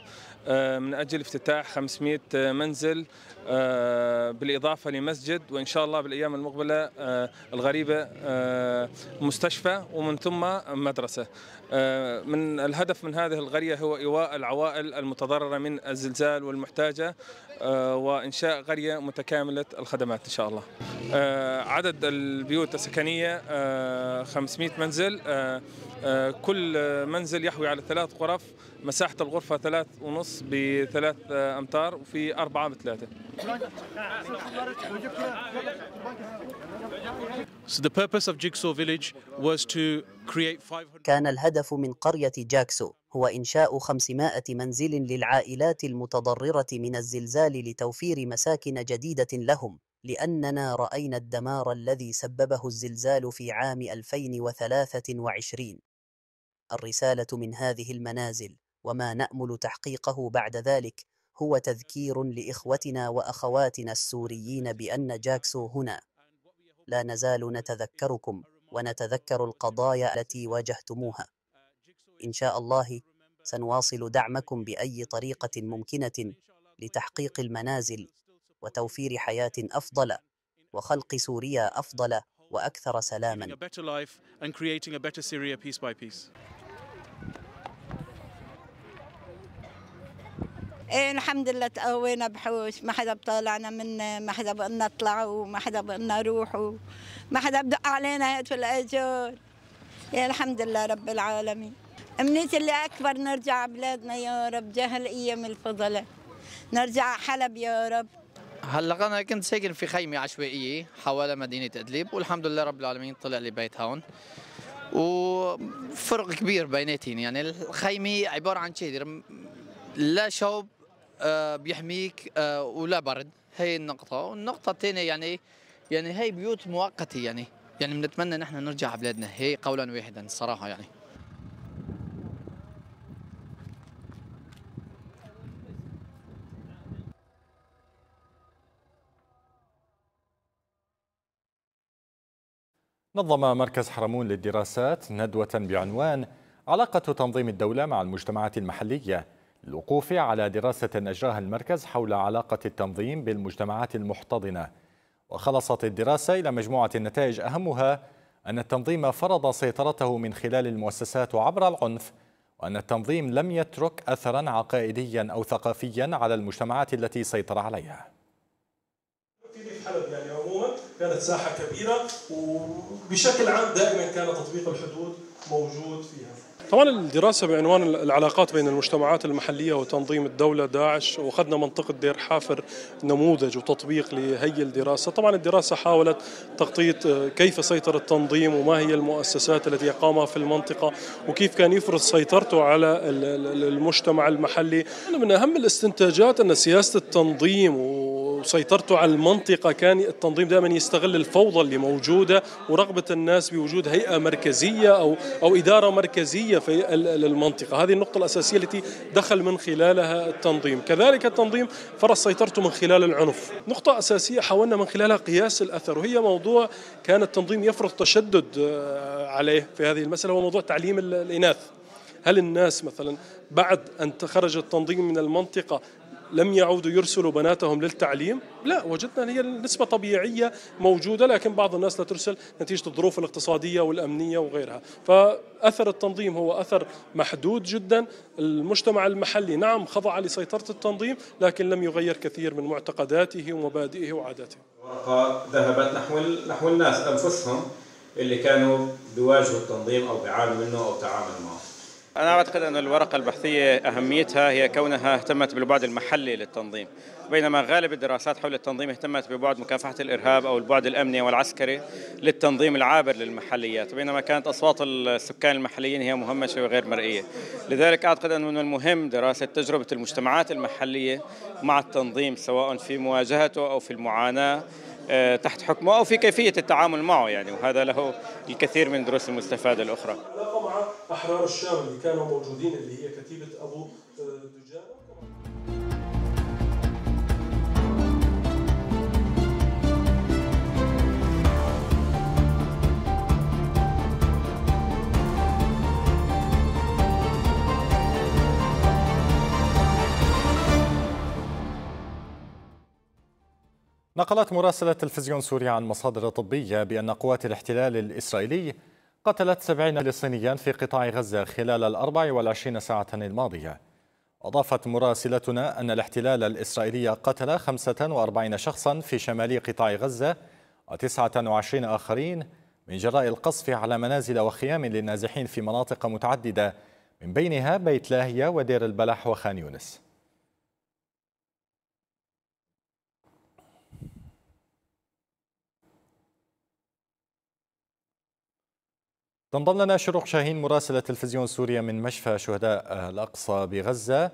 آه، من اجل افتتاح 500 منزل آه، بالاضافه لمسجد وان شاء الله بالايام المقبله آه، الغريبه آه، مستشفى ومن ثم مدرسه. من الهدف من هذه القريه هو ايواء العوائل المتضرره من الزلزال والمحتاجه وانشاء قريه متكامله الخدمات ان شاء الله. عدد البيوت السكنيه 500 منزل آه، كل منزل يحوي على ثلاث غرف مساحة الغرفة ثلاث ونص بثلاث آه، أمتار وفي أربعة بثلاثة كان الهدف من قرية جاكسو هو إنشاء 500 منزل للعائلات المتضررة من الزلزال لتوفير مساكن جديدة لهم لأننا رأينا الدمار الذي سببه الزلزال في عام 2023 الرسالة من هذه المنازل وما نأمل تحقيقه بعد ذلك هو تذكير لإخوتنا وأخواتنا السوريين بأن جاكسو هنا لا نزال نتذكركم ونتذكر القضايا التي واجهتموها إن شاء الله سنواصل دعمكم بأي طريقة ممكنة لتحقيق المنازل وتوفير حياة أفضل وخلق سوريا أفضل وأكثر سلاما ايه الحمد لله تقوينا بحوش ما حدا بطالعنا منا ما حدا بدنا نطلع وما حدا بدنا نروح وما حدا بدق علينا هات في الاجر يا الحمد لله رب العالمين امنيتي اللي اكبر نرجع بلادنا يا رب جهل ايام الفضله نرجع حلب يا رب هلا انا كنت ساكن في خيمه عشوائيه حوالي مدينه ادلب والحمد لله رب العالمين طلع لي بيت هون وفرق كبير بيناتين يعني الخيمه عباره عن شادر لا شوب آه، بيحميك آه، ولا برد هي النقطة والنقطة الثانية يعني يعني هي بيوت مؤقتة يعني يعني بنتمنى نحن نرجع بلادنا هي قولا واحدا الصراحة يعني نظم مركز حرمون للدراسات ندوة بعنوان علاقة تنظيم الدولة مع المجتمعات المحلية للوقوف على دراسة أجراها المركز حول علاقة التنظيم بالمجتمعات المحتضنة وخلصت الدراسة إلى مجموعة النتائج أهمها أن التنظيم فرض سيطرته من خلال المؤسسات وعبر العنف وأن التنظيم لم يترك أثرا عقائديا أو ثقافيا على المجتمعات التي سيطر عليها كانت ساحة كبيرة وبشكل عام دائما كان تطبيق الحدود موجود فيها طبعا الدراسة بعنوان العلاقات بين المجتمعات المحلية وتنظيم الدولة داعش وأخذنا منطقة دير حافر نموذج وتطبيق لهي الدراسة طبعا الدراسة حاولت تغطية آه، كيف سيطر التنظيم وما هي المؤسسات التي قامها في المنطقة وكيف كان يفرض سيطرته على المجتمع المحلي من أهم الاستنتاجات أن سياسة التنظيم وسيطرته على المنطقة كان التنظيم دائما يستغل الفوضى اللي موجودة ورغبة الناس بوجود هيئة مركزية أو, أو إدارة مركزية في المنطقة هذه النقطة الأساسية التي دخل من خلالها التنظيم كذلك التنظيم فرض سيطرته من خلال العنف نقطة أساسية حاولنا من خلالها قياس الأثر وهي موضوع كان التنظيم يفرض تشدد آه، عليه في هذه المسألة هو موضوع تعليم الإناث هل الناس مثلا بعد أن خرج التنظيم من المنطقة لم يعودوا يرسلوا بناتهم للتعليم لا وجدنا هي نسبة طبيعية موجودة لكن بعض الناس لا ترسل نتيجة الظروف الاقتصادية والأمنية وغيرها فأثر التنظيم هو أثر محدود جدا المجتمع المحلي نعم خضع لسيطرة التنظيم لكن لم يغير كثير من معتقداته ومبادئه وعاداته ذهبت نحو نحو الناس أنفسهم اللي كانوا بيواجهوا التنظيم أو بيعانوا منه أو تعاملوا معه أنا أعتقد أن الورقة البحثية أهميتها هي كونها اهتمت بالبعد المحلي للتنظيم بينما غالب الدراسات حول التنظيم اهتمت ببعد مكافحة الإرهاب أو البعد الأمني والعسكري للتنظيم العابر للمحليات بينما كانت أصوات السكان المحليين هي مهمشة وغير مرئية لذلك أعتقد أنه من المهم دراسة تجربة المجتمعات المحلية مع التنظيم سواء في مواجهته أو في المعاناة آه، تحت حكمه أو في كيفية التعامل معه يعني وهذا له الكثير من دروس المستفادة الأخرى أحرار الشام اللي كانوا موجودين اللي هي كتيبة أبو آه، دجانة نقلت مراسلة تلفزيون سوريا عن مصادر طبية بأن قوات الاحتلال الإسرائيلي قتلت 70 فلسطينيا في قطاع غزة خلال الأربع والعشرين ساعة الماضية أضافت مراسلتنا أن الاحتلال الإسرائيلي قتل 45 شخصا في شمال قطاع غزة و29 آخرين من جراء القصف على منازل وخيام للنازحين في مناطق متعددة من بينها بيت لاهيا ودير البلح وخان يونس تنضم لنا شروق شاهين مراسلة تلفزيون سوريا من مشفى شهداء الأقصى بغزة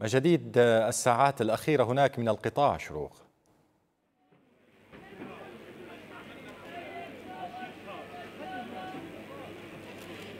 ما جديد الساعات الأخيرة هناك من القطاع شروق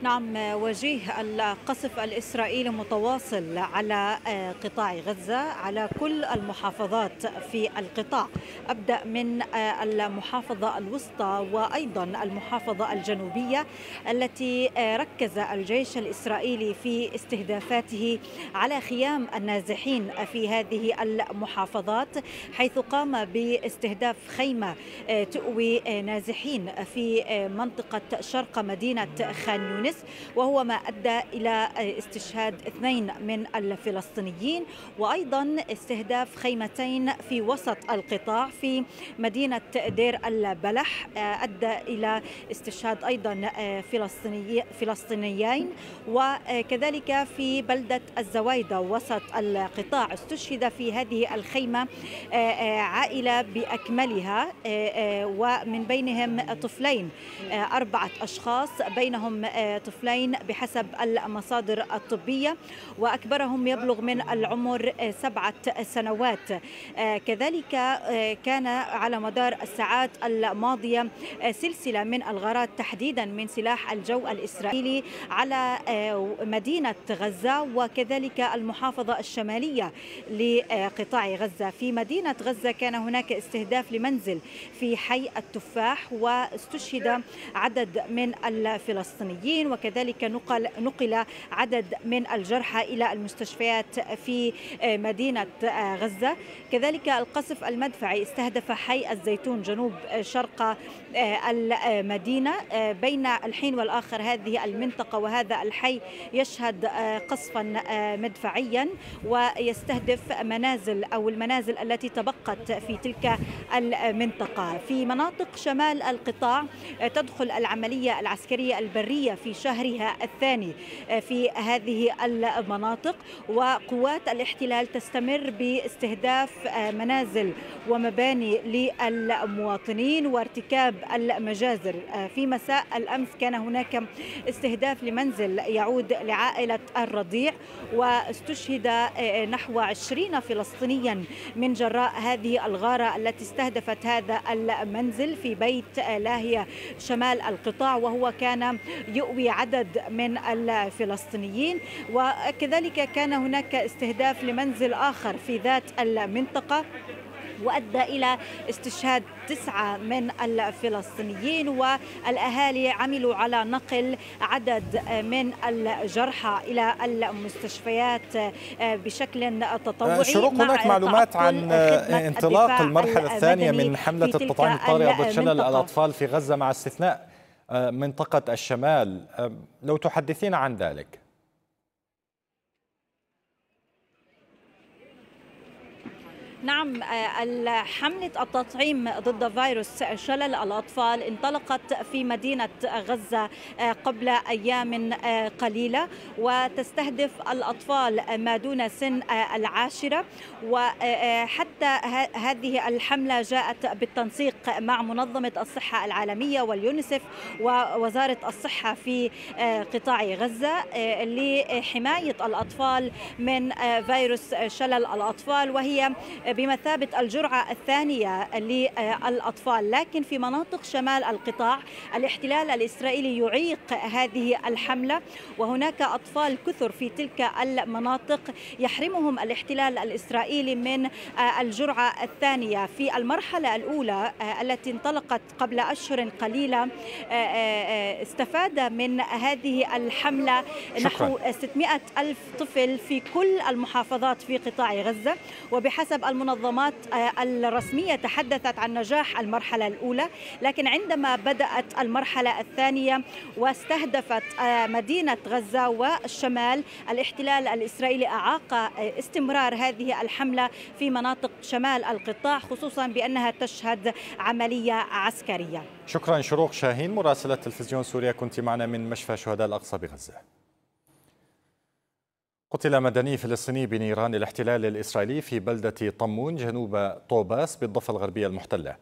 نعم وجيه القصف الإسرائيلي متواصل على آه، قطاع غزة على كل المحافظات في القطاع أبدأ من آه، المحافظة الوسطى وأيضا المحافظة الجنوبية التي آه، ركز الجيش الإسرائيلي في استهدافاته على خيام النازحين في هذه المحافظات حيث قام باستهداف خيمة تؤوي نازحين في منطقة شرق مدينة خان يونس المجلس وهو ما أدى إلى استشهاد اثنين من الفلسطينيين وأيضا استهداف خيمتين في وسط القطاع في مدينة دير البلح آه، أدى إلى استشهاد أيضا آه، فلسطيني فلسطينيين وكذلك في بلدة الزوايدة وسط القطاع استشهد في هذه الخيمة آه، عائلة بأكملها ومن بينهم طفلين أربعة أشخاص بينهم طفلين بحسب المصادر الطبية وأكبرهم يبلغ من العمر سبعة سنوات آه، كذلك آه، كان على مدار الساعات الماضية آه، سلسلة من الغارات تحديدا من سلاح الجو الإسرائيلي على مدينة غزة وكذلك المحافظة الشمالية لقطاع غزة في مدينة غزة كان هناك استهداف لمنزل في حي التفاح واستشهد عدد من الفلسطينيين المصابين وكذلك نقل, نقل عدد من الجرحى إلى المستشفيات في آه، مدينة آه، غزة كذلك القصف المدفعي استهدف حي الزيتون جنوب آه، شرق المدينة بين الحين والآخر هذه المنطقة وهذا الحي يشهد قصفا مدفعيا ويستهدف منازل أو المنازل التي تبقت في تلك المنطقة في مناطق شمال القطاع تدخل العملية العسكرية البرية في شهرها الثاني آه، في هذه المناطق وقوات الاحتلال تستمر باستهداف آه، منازل ومباني للمواطنين وارتكاب المجازر آه، في مساء الأمس كان هناك استهداف لمنزل يعود لعائلة الرضيع واستشهد نحو 20 فلسطينيا من جراء هذه الغارة التي استهدفت هذا المنزل في بيت لاهية شمال القطاع وهو كان يؤوي يساوي عدد من الفلسطينيين وكذلك كان هناك استهداف لمنزل آخر في ذات المنطقة وأدى إلى استشهاد تسعة من الفلسطينيين والأهالي عملوا على نقل عدد من الجرحى إلى المستشفيات آه، بشكل تطوعي آه، شروق هناك معلومات عن آه، انطلاق المرحلة الثانية من حملة التطعيم الطارئ ضد شلل الأطفال في غزة مع استثناء منطقة الشمال لو تحدثين عن ذلك نعم آه، حملة التطعيم ضد فيروس شلل الأطفال انطلقت في مدينة غزة آه، قبل أيام آه، قليلة وتستهدف الأطفال ما دون سن العاشرة وحتى هذه الحملة جاءت بالتنسيق مع منظمة الصحة العالمية واليونسف ووزارة الصحة في قطاع غزة لحماية الأطفال من فيروس شلل الأطفال وهي بمثابة الجرعة الثانية للأطفال لكن في مناطق شمال القطاع الاحتلال الإسرائيلي يعيق هذه الحملة وهناك أطفال كثر في تلك المناطق يحرمهم الاحتلال الإسرائيلي من الجرعة الثانية في المرحلة الأولى التي انطلقت قبل أشهر قليلة استفاد من هذه الحملة شكرا. نحو 600 ألف طفل في كل المحافظات في قطاع غزة وبحسب المنظمات الرسمية تحدثت عن نجاح المرحلة الأولى لكن عندما بدأت المرحلة الثانية واستهدفت مدينة غزة والشمال الاحتلال الإسرائيلي أعاق استمرار هذه الحملة في مناطق شمال القطاع خصوصا بأنها تشهد عملية عسكرية شكرا شروق شاهين مراسلة تلفزيون سوريا كنت معنا من مشفى شهداء الأقصى بغزة قتل مدني فلسطيني بنيران الاحتلال الإسرائيلي في بلدة طمون جنوب طوباس بالضفة الغربية المحتلة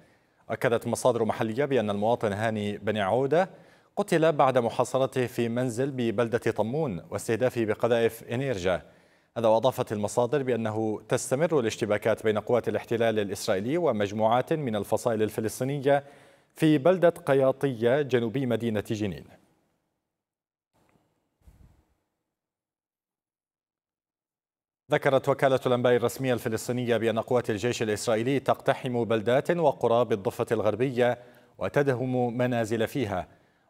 أكدت مصادر محلية بأن المواطن هاني بن عودة قتل بعد محاصرته في منزل ببلدة طمون واستهدافه بقذائف إنيرجا هذا وأضافت المصادر بأنه تستمر الاشتباكات بين قوات الاحتلال الإسرائيلي ومجموعات من الفصائل الفلسطينية في بلدة قياطية جنوبي مدينة جنين ذكرت وكالة الأنباء الرسمية الفلسطينية بأن قوات الجيش الإسرائيلي تقتحم بلدات وقرى بالضفة الغربية وتدهم منازل فيها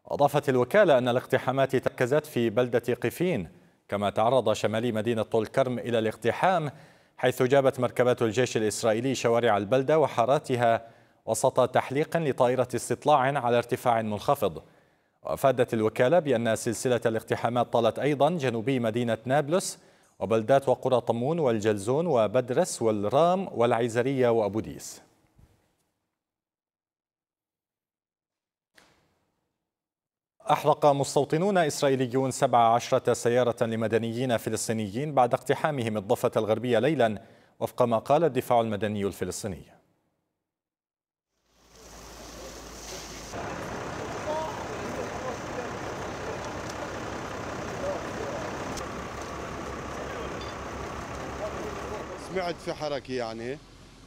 أضافت الوكالة أن الاقتحامات تركزت في بلدة قفين كما تعرض شمالي مدينة طول كرم إلى الاقتحام حيث جابت مركبات الجيش الإسرائيلي شوارع البلدة وحاراتها وسط تحليق لطائرة استطلاع على ارتفاع منخفض وأفادت الوكالة بأن سلسلة الاقتحامات طالت أيضا جنوبي مدينة نابلس وبلدات وقرى طمون والجلزون وبدرس والرام والعيزرية وأبو ديس أحرق مستوطنون إسرائيليون 17 سيارة لمدنيين فلسطينيين بعد اقتحامهم الضفة الغربية ليلا وفق ما قال الدفاع المدني الفلسطيني سمعت في حركه يعني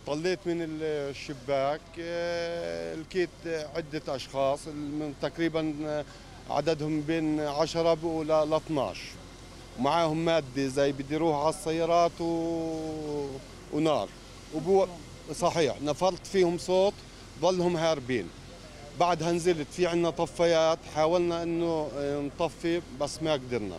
طليت من الشباك آه، لقيت عدة أشخاص من تقريبا عددهم بين 10 ل 12 ومعاهم مادة زي بيديروها على السيارات و... ونار وبو... صحيح نفرت فيهم صوت ظلهم هاربين بعدها نزلت في عنا طفايات حاولنا انه نطفي بس ما قدرنا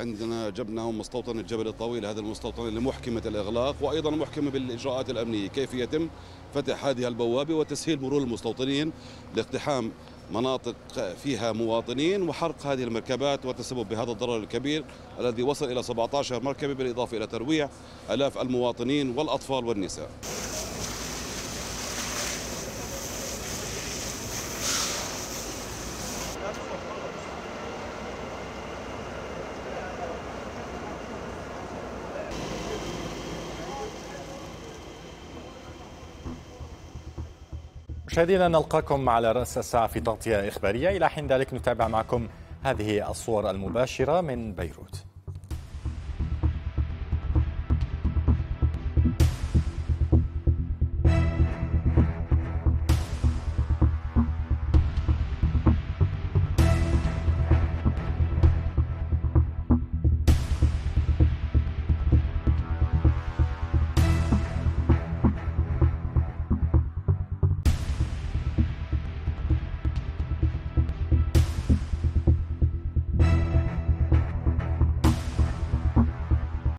عندنا جبنا مستوطن الجبل الطويل هذا المستوطن اللي محكمة الإغلاق وأيضا محكمة بالإجراءات الأمنية كيف يتم فتح هذه البوابة وتسهيل مرور المستوطنين لاقتحام مناطق فيها مواطنين وحرق هذه المركبات وتسبب بهذا الضرر الكبير الذي وصل إلى 17 مركبة بالإضافة إلى ترويع ألاف المواطنين والأطفال والنساء مشاهدينا نلقاكم على رأس الساعة في تغطية إخبارية إلى حين ذلك نتابع معكم هذه الصور المباشرة من بيروت